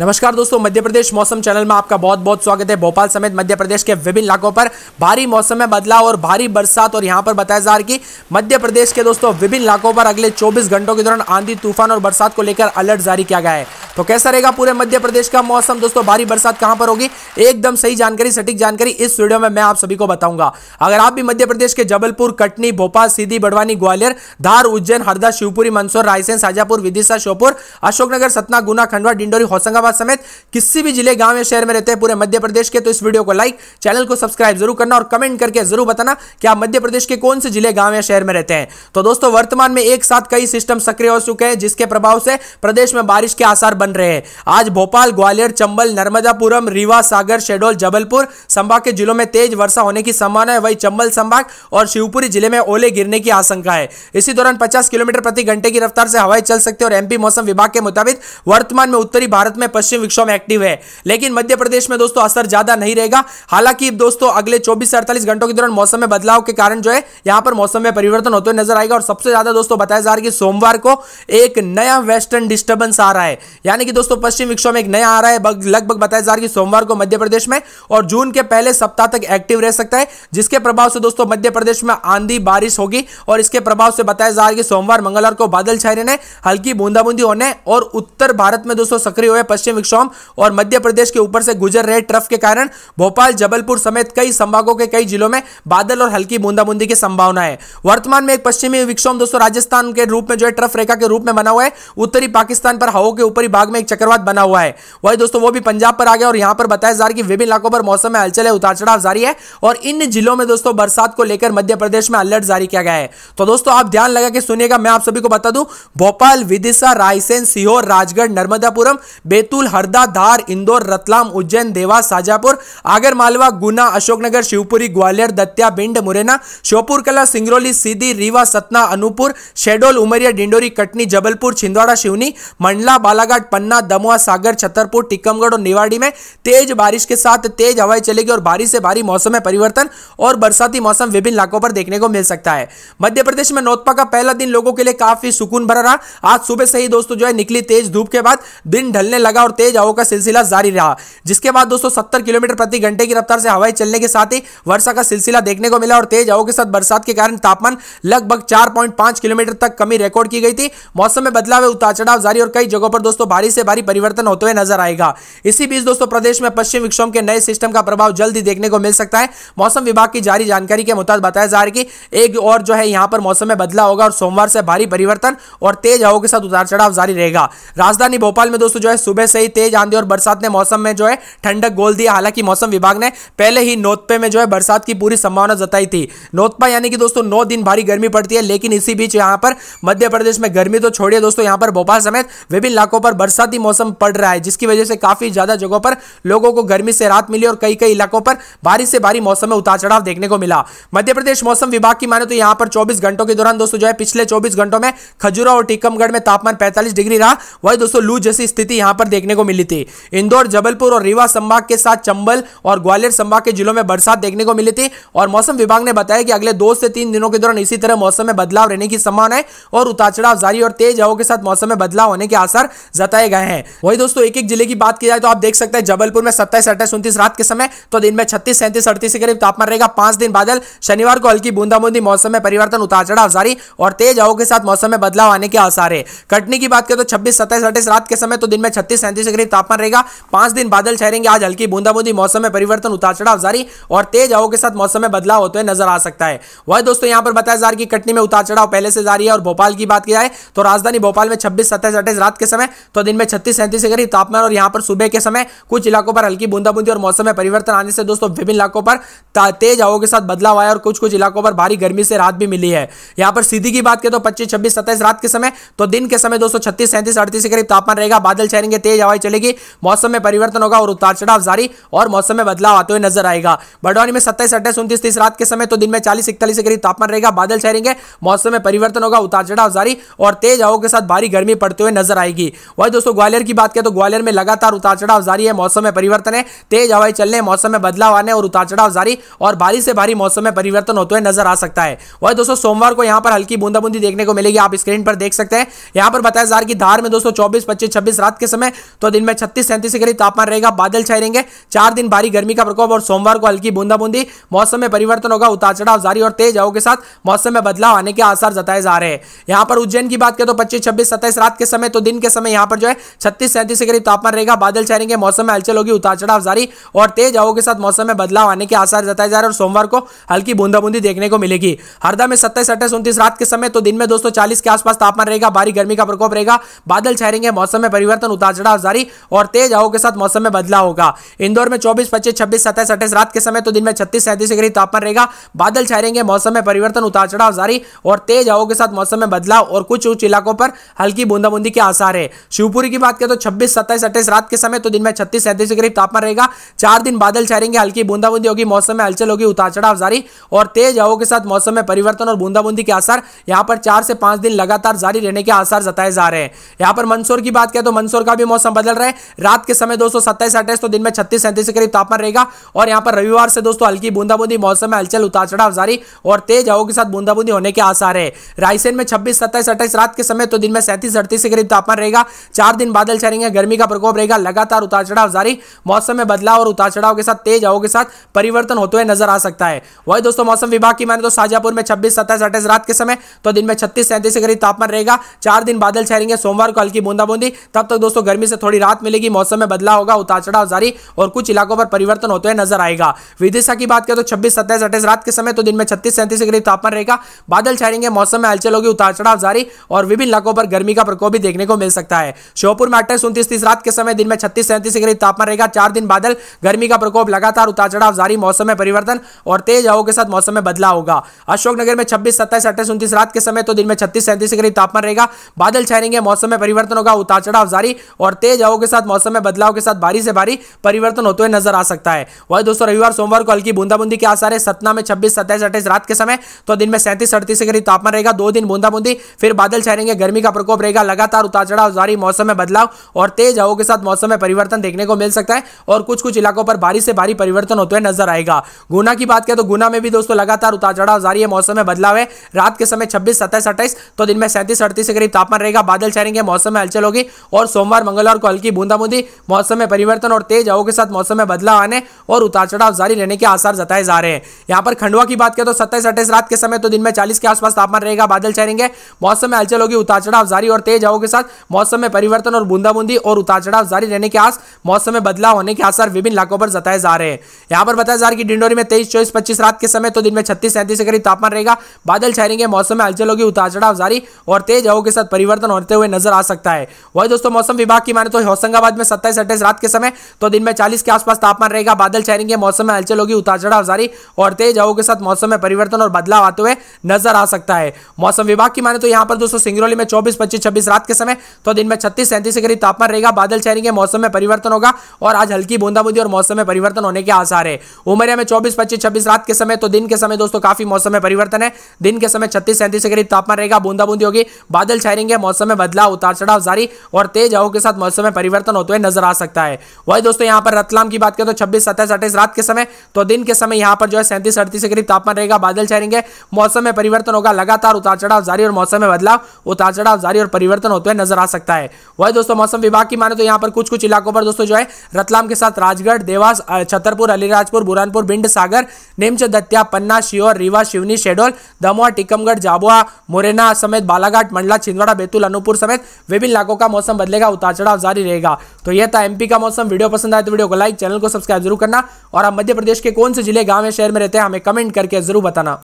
नमस्कार दोस्तों मध्य प्रदेश मौसम चैनल में आपका बहुत बहुत स्वागत है भोपाल समेत मध्य प्रदेश के विभिन्न इलाकों पर भारी मौसम में बदलाव और भारी बरसात और यहाँ पर बताया जा रहा है कि मध्य प्रदेश के दोस्तों विभिन्न इलाकों पर अगले चौबीस घंटों के दौरान आंधी तूफान और बरसात को लेकर अलर्ट जारी किया गया है तो कैसा रहेगा पूरे मध्य प्रदेश का मौसम दोस्तों भारी बरसात कहाँ पर होगी एकदम सही जानकारी सटीक जानकारी इस वीडियो में मैं आप सभी को बताऊंगा अगर आप भी मध्य प्रदेश के जबलपुर कटनी भोपाल सीधी बड़वानी ग्वालियर धार उज्जैन हरदा शिवपुरी मंदसौर रायसेन शाजापुर विदिशा श्योपुर अशोकनगर सतना गुना खंडवा डिंडोरी होशंगाबाद होशंगाबाद समेत किसी भी जिले गांव या शहर में रहते हैं पूरे मध्य प्रदेश के तो इस वीडियो को लाइक चैनल को सब्सक्राइब जरूर करना और कमेंट करके जरूर बताना कि आप मध्य प्रदेश के कौन से जिले गांव या शहर में रहते हैं तो दोस्तों वर्तमान में एक साथ कई सिस्टम सक्रिय हो चुके हैं जिसके प्रभाव से प्रदेश में बारिश के आसार बन रहे हैं आज भोपाल ग्वालियर चंबल नर्मदापुरम रीवा सागर शेडोल जबलपुर संभाग के जिलों में तेज वर्षा होने की संभावना है वही चंबल संभाग और शिवपुरी जिले में ओले गिरने की आशंका है इसी दौरान पचास किलोमीटर प्रति घंटे की रफ्तार से हवाएं चल सकती है और एमपी मौसम विभाग के मुताबिक वर्तमान में उत्तरी भारत में में पश्चिम विक्षोभ में एक्टिव है लेकिन मध्य प्रदेश में दोस्तों असर ज्यादा नहीं रहेगा हालांकि दोस्तों अगले चौबीस से अड़तालीस घंटों के दौरान मौसम में बदलाव के कारण जो है यहां पर मौसम में परिवर्तन होते हुए नजर आएगा और सबसे ज्यादा दोस्तों बताया जा रहा है कि सोमवार को एक नया वेस्टर्न डिस्टर्बेंस आ रहा है यानी कि दोस्तों पश्चिम विक्षोभ में एक नया आ रहा है लगभग बताया जा रहा है कि सोमवार को मध्य प्रदेश में और जून के पहले सप्ताह तक एक्टिव रह सकता है जिसके प्रभाव से दोस्तों मध्य प्रदेश में आंधी बारिश होगी और इसके प्रभाव से बताया जा रहा है कि सोमवार मंगलवार को बादल छाए रहने हल्की बूंदाबूंदी होने और उत्तर भारत में दोस्तों सक्रिय हुए पश्चिम विक्षोभ और मध्य प्रदेश के ऊपर से गुजर रहे ट्रफ के कारण भोपाल जबलपुर समेत कई संभागों के कई जिलों में बादल और हल्की बूंदाबूंदी की संभावना है वर्तमान में एक पश्चिमी विक्षोभ दोस्तों राजस्थान के रूप में जो है ट्रफ रेखा के रूप में बना हुआ है उत्तरी पाकिस्तान पर हवा के ऊपरी भाग में एक चक्रवात बना हुआ है वही दोस्तों वो भी पंजाब पर आ गया और यहां पर बताया जा रहा है कि विभिन्न इलाकों पर मौसम में हलचल उतार चढ़ाव जारी है और इन जिलों में दोस्तों बरसात को लेकर मध्य प्रदेश में अलर्ट जारी किया गया है तो दोस्तों आप ध्यान लगा के सुनिएगा मैं आप सभी को बता दूं भोपाल विदिशा रायसेन सीहोर राजगढ़ नर्मदापुरम बेत बैतूल हरदा धार इंदौर रतलाम उज्जैन देवास आगर मालवा गुना अशोकनगर शिवपुरी ग्वालियर दत्या भिंड मुरैना श्योपुर कला सिंगरौली सीधी रीवा सतना अनूपपुर शेडोल उमरिया डिंडोरी कटनी जबलपुर छिंदवाड़ा शिवनी मंडला बालाघाट पन्ना दमुआ सागर छतरपुर टीकमगढ़ और निवाड़ी में तेज बारिश के साथ तेज हवाएं चलेगी और भारी से भारी मौसम में परिवर्तन और बरसाती मौसम विभिन्न इलाकों पर देखने को मिल सकता है मध्य प्रदेश में नोतपा का पहला दिन लोगों के लिए काफी सुकून भरा रहा आज सुबह से ही दोस्तों जो है निकली तेज धूप के बाद दिन ढलने लगा लगा और तेज हवा का सिलसिला जारी रहा जिसके बाद दोस्तों सत्तर किलोमीटर प्रति घंटे की रफ्तार से हवाई चलने के साथ ही वर्षा का सिलसिला देखने को मिला और तेज हवा के साथ बरसात के कारण तापमान लगभग चार किलोमीटर तक कमी रिकॉर्ड की गई थी मौसम में बदलाव उतार चढ़ाव जारी और कई जगहों पर दोस्तों भारी से भारी परिवर्तन होते हुए नजर आएगा इसी बीच दोस्तों प्रदेश में पश्चिम विक्षोभ के नए सिस्टम का प्रभाव जल्द ही देखने को मिल सकता है मौसम विभाग की जारी जानकारी के मुताबिक बताया जा रहा है कि एक और जो है यहां पर मौसम में बदलाव होगा और सोमवार से भारी परिवर्तन और तेज हवाओं के साथ उतार चढ़ाव जारी रहेगा राजधानी भोपाल में दोस्तों जो है सुबह से ही तेज आंधी और बरसात ने मौसम में जो है ठंडक गोल दिया हालांकि मौसम विभाग ने पहले ही नोतपे में जो है बरसात की पूरी संभावना जताई थी नोतपा यानी कि दोस्तों नौ दिन भारी गर्मी पड़ती है लेकिन इसी बीच यहाँ पर मध्य प्रदेश में गर्मी तो छोड़िए दोस्तों यहाँ पर भोपाल समेत विभिन्न इलाकों पर बरसाती मौसम पड़ रहा है जिसकी वजह से काफी ज्यादा जगहों पर लोगों को गर्मी से राहत मिली और कई कई इलाकों पर भारी से भारी मौसम में उतार चढ़ाव देखने को मिला मध्य प्रदेश मौसम विभाग की माने तो यहाँ पर चौबीस घंटों के दौरान दोस्तों जो है पिछले चौबीस घंटों में खजुरा और टीकमगढ़ में तापमान पैंतालीस डिग्री रहा वही दोस्तों लू जैसी स्थिति यहाँ पर देखने को मिली थी इंदौर जबलपुर और रीवा संभाग के साथ चंबल और ग्वालियर संभाग के जिलों में बरसात देखने को मिली थी और मौसम विभाग ने बताया कि अगले दो से तीन दिनों के दौरान इसी तरह मौसम में बदलाव रहने की संभावना है और उतार चढ़ाव जारी और तेज हवा के साथ मौसम में बदलाव होने के आसार जताए गए हैं वही दोस्तों एक एक जिले की बात की जाए तो आप देख सकते हैं जबलपुर में सत्ताईस अट्ठाईस उन्तीस रात के समय तो दिन में छत्तीस सैंतीस अड़तीस के करीब तापमान रहेगा पांच दिन बादल शनिवार को हल्की बूंदाबूंदी मौसम में परिवर्तन उतार चढ़ाव जारी और तेज हवा के साथ मौसम में बदलाव आने के आसार है कटनी की बात करें तो छब्बीस सत्ताईस अट्ठाईस रात के समय तो दिन में छत्तीस सैंतीस डिग्री तापमान रहेगा पांच दिन बादल छह रहेंगे आज हल्की बूंदाबूंदी मौसम में परिवर्तन उतार चढ़ाव जारी और तेज हवा के साथ मौसम में बदलाव होते हुए नजर आ सकता है वह दोस्तों यहां पर बताया जा रहा है कि कटनी में उतार चढ़ाव पहले से जारी है और भोपाल की बात की जाए तो राजधानी भोपाल में छब्बीस सत्ताईस अट्ठाईस रात के समय तो दिन में छत्तीस सैंतीस डिग्री तापमान और यहां पर सुबह के समय कुछ इलाकों पर हल्की बूंदाबूंदी और मौसम में परिवर्तन आने से दोस्तों विभिन्न इलाकों पर तेज हवा के साथ बदलाव आया और कुछ कुछ इलाकों पर भारी गर्मी से रात भी मिली है यहां पर सीधी की बात करें तो पच्चीस छब्बीस सत्ताईस रात के समय तो दिन के समय दोस्तों छत्तीस सैंतीस अड़तीस के करीब तापमान रहेगा बादल छहरेंगे तेज तेज हवाएं चलेगी मौसम में परिवर्तन होगा और उतार चढ़ाव जारी और मौसम में बदलाव आते हुए नजर आएगा बड़वानी में सत्ताईस अट्ठाईस उन्तीस तीस रात के समय तो दिन में चालीस इकतालीस के करीब तापमान रहेगा बादल छहरेंगे मौसम में परिवर्तन होगा उतार चढ़ाव जारी और तेज हवाओं के साथ भारी गर्मी पड़ते हुए नजर आएगी वही दोस्तों ग्वालियर की बात करें तो ग्वालियर में लगातार उतार चढ़ाव जारी है मौसम में परिवर्तन है तेज हवाएं चलने मौसम में बदलाव आने और उतार चढ़ाव जारी और भारी से भारी मौसम में परिवर्तन होते हुए नजर आ सकता है वही दोस्तों सोमवार को यहाँ पर हल्की बूंदाबूंदी देखने को मिलेगी आप स्क्रीन पर देख सकते हैं यहाँ पर बताया जा रहा है कि धार में दोस्तों चौबीस पच्चीस छब्बीस रात के समय तो दिन में छत्तीस सैंतीस डिग्री तापमान रहेगा बादल छाए रहेंगे चार दिन भारी गर्मी का प्रकोप और सोमवार को हल्की बूंदा बूंदी मौसम में परिवर्तन होगा उतार चढ़ाव जारी और तेज हवा के साथ मौसम में बदलाव आने के आसार जताए जा रहे हैं यहाँ पर उज्जैन की बात करें तो पच्चीस छब्बीस सत्ताईस रात के समय तो दिन के समय यहाँ पर जो है छत्तीस सैंतीस डिग्री तापमान रहेगा बादल छाए रहेंगे मौसम में हलचल होगी उतार चढ़ाव जारी और तेज हवा के साथ मौसम में बदलाव आने के आसार जताए जा रहे हैं और सोमवार को हल्की बूंदा बूंदी देखने को मिलेगी हरदा में सत्ताईस अट्ठाईस उन्तीस रात के समय तो दिन में दोस्तों चालीस के आसपास तापमान रहेगा भारी गर्मी का प्रकोप रहेगा बादल छाए रहेंगे मौसम में परिवर्तन उतार चढ़ाव जारी और तेज हवा के साथ मौसम में बदलाव होगा इंदौर में चौबीस पच्चीस छब्बीस सत्ताईस अट्ठाइस रात के समय तो दिन में छत्तीस सैंतीस डिग्री तापमान रहेगा बादल छाए रहेंगे मौसम में परिवर्तन उतार चढ़ाव जारी और तेज हवा के साथ मौसम में बदलाव और कुछ उच्च इलाकों पर हल्की बूंदाबूंदी के आसार है शिवपुरी की बात करें तो छब्बीस सत्ताईस अट्ठाईस रात के समय तो दिन में छत्तीस सैंतीस डिग्री तापमान रहेगा चार दिन बादल छाए रहेंगे हल्की बूंदाबूंदी होगी मौसम में हलचल होगी उतार चढ़ाव जारी और तेज हवा के साथ मौसम में परिवर्तन और बूंदाबूंदी के आसार यहाँ पर चार से पांच दिन लगातार जारी रहने के आसार जताए जा रहे हैं यहाँ पर मंदसौर की बात करें तो मंदसौर का भी मौसम मौसम बदल रहा है रात के समय दोस्तों सत्ताईस अट्ठाईस तो दिन में छत्तीस सैंतीस के करीब तापमान रहेगा और यहाँ पर रविवार से दोस्तों हल्की बूंदाबूंदी मौसम में हलचल उतार चढ़ाव जारी और तेज हवाओं के साथ बूंदाबूंदी होने के आसार है रायसेन में छब्बीस सत्ताईस अट्ठाईस रात के समय तो दिन में सैंतीस अड़तीस के करीब तापमान रहेगा चार दिन बादल छेंगे गर्मी का प्रकोप रहेगा लगातार उतार चढ़ाव जारी मौसम में बदलाव और उतार चढ़ाव के साथ तेज हवाओं के साथ परिवर्तन होते हुए नजर आ सकता है वही दोस्तों मौसम विभाग की माने तो शाजापुर में छब्बीस सत्ताईस अट्ठाईस रात के समय तो दिन में छत्तीस सैंतीस के करीब तापमान रहेगा चार दिन बादल छेंगे सोमवार को हल्की बूंदाबूंदी तब तक दोस्तों गर्मी से थोड़ी रात मिलेगी मौसम में बदलाव होगा उतार चढ़ाव जारी और कुछ इलाकों पर परिवर्तन होते हुए नजर आएगा विदिशा की बात करें तो छब्बीस सत्ताईस अट्ठाईस रात के समय तो दिन में छत्तीस सैंतीस के तापमान रहेगा बादल छाएंगे मौसम में हलचल होगी उतार चढ़ाव जारी और विभिन्न इलाकों पर गर्मी का प्रकोप भी देखने को मिल सकता है श्योपुर में अट्ठाईस उन्तीस तीस रात के समय दिन में छत्तीस सैंतीस के तापमान रहेगा चार दिन बादल गर्मी का प्रकोप लगातार उतार चढ़ाव जारी मौसम में परिवर्तन और तेज हवा के साथ मौसम में बदलाव होगा अशोकनगर में छब्बीस सत्ताईस अट्ठाईस उन्तीस रात के समय तो दिन में छत्तीस सैंतीस के तापमान रहेगा बादल छाएंगे मौसम में परिवर्तन होगा उतार चढ़ाव जारी और तेज हवाओं के साथ मौसम में बदलाव के साथ भारी से भारी परिवर्तन होते हुए नजर आ सकता है वही दोस्तों रविवार सोमवार को हल्की बूंदाबूंदी के आसार है सतना में छब्बीस सत्ताईस अट्ठाईस रात के समय तो दिन में सैंतीस अड़तीस के तापमान रहेगा दो दिन बूंदाबूंदी फिर बादल छहरेंगे गर्मी का प्रकोप रहेगा लगातार उतार चढ़ाव जारी मौसम में बदलाव और तेज हवाओं के साथ मौसम में परिवर्तन देखने को मिल सकता है और कुछ कुछ इलाकों पर भारी से भारी परिवर्तन होते हुए नजर आएगा गुना की बात करें तो गुना में भी दोस्तों लगातार उतार चढ़ाव जारी है मौसम में बदलाव है रात के समय छब्बीस सत्ताईस अट्ठाईस तो दिन में सैंतीस अड़तीस के करीब तापमान रहेगा बादल छहरेंगे मौसम में हलचल होगी और सोमवार मंगलवार और हल्की बूंदाबूंदी मौसम में परिवर्तन और तेज हवा के साथ मौसम में बदलाव आने और उतार चढ़ाव जारी रहने के आसार जताए जा रहे हैं यहाँ पर खंडवा की बात करें तो सत्ताईस अट्ठाईस रात के समय तो दिन में चालीस के आसपास तापमान रहेगा बादल छहरेंगे मौसम में हलचल होगी उतार चढ़ाव जारी और तेज हवा के साथ मौसम में परिवर्तन और बूंदाबूंदी और उतार चढ़ाव जारी रहने के आस मौसम में बदलाव होने के आसार विभिन्न इलाकों पर जताए जा रहे हैं यहाँ पर बताया जा रहा है कि डिंडोरी में तेईस चौबीस पच्चीस रात के समय तो दिन में छत्तीस सैंतीस के करीब तापमान रहेगा बादल छहरेंगे मौसम में हलचल होगी उतार चढ़ाव जारी और तेज हवा के साथ परिवर्तन होते हुए नजर आ सकता है वही दोस्तों मौसम विभाग की माने तो होशंगाबाद में सत्ताईस अट्ठाईस रात के समय तो दिन में चालीस के आसपास तापमान रहेगा बादल छहरेंगे मौसम में हलचल होगी उतार चढ़ाव जारी और तेज हवाओं के साथ मौसम में परिवर्तन और बदलाव आते हुए नजर आ सकता है मौसम विभाग की माने तो यहाँ पर दोस्तों सिंगरौली में चौबीस पच्चीस छब्बीस रात के समय तो दिन में छत्तीस सैंतीस के करीब तापमान रहेगा बादल छहरेंगे मौसम में परिवर्तन होगा और आज हल्की बूंदाबूंदी और मौसम में परिवर्तन होने के आसार है उमरिया में चौबीस पच्चीस छब्बीस रात के समय तो दिन के समय दोस्तों काफी मौसम में परिवर्तन है दिन के समय छत्तीस सैंतीस के करीब तापमान रहेगा बूंदाबूंदी होगी बादल छहरेंगे मौसम में बदलाव उतार चढ़ाव जारी और तेज हवा के साथ मौसम में परिवर्तन होते हुए नजर आ सकता है वही दोस्तों यहाँ पर रतलाम की बात करें तो छब्बीस सत्ताईस अट्ठाईस रात के समय तो दिन के समय यहाँ पर जो है सैंतीस अड़तीस के करीब तापमान रहेगा बादल छहरेंगे मौसम में में परिवर्तन होगा लगातार उतार चढ़ाव जारी और मौसम में बदलाव उतार चढ़ाव जारी और परिवर्तन होते हुए नजर आ सकता है वही दोस्तों मौसम विभाग की माने तो यहाँ पर कुछ कुछ इलाकों पर दोस्तों जो है रतलाम के साथ राजगढ़ देवास छतरपुर अलीराजपुर बुरानपुर भिंड सागर नीमच दत्या पन्ना शिवर रीवा शिवनी शेडोल दमुआ टीकमगढ़ जाबुआ मुरैना समेत बालाघाट मंडला छिंदवाड़ा बैतूल अनूपपुर समेत विभिन्न इलाकों का मौसम बदलेगा उतार चढ़ाव जारी रहेगा तो यह था एमपी का मौसम वीडियो पसंद आए तो वीडियो को लाइक चैनल को सब्सक्राइब जरूर करना और आप मध्य प्रदेश के कौन से जिले गांव या शहर में रहते हैं हमें कमेंट करके जरूर बताना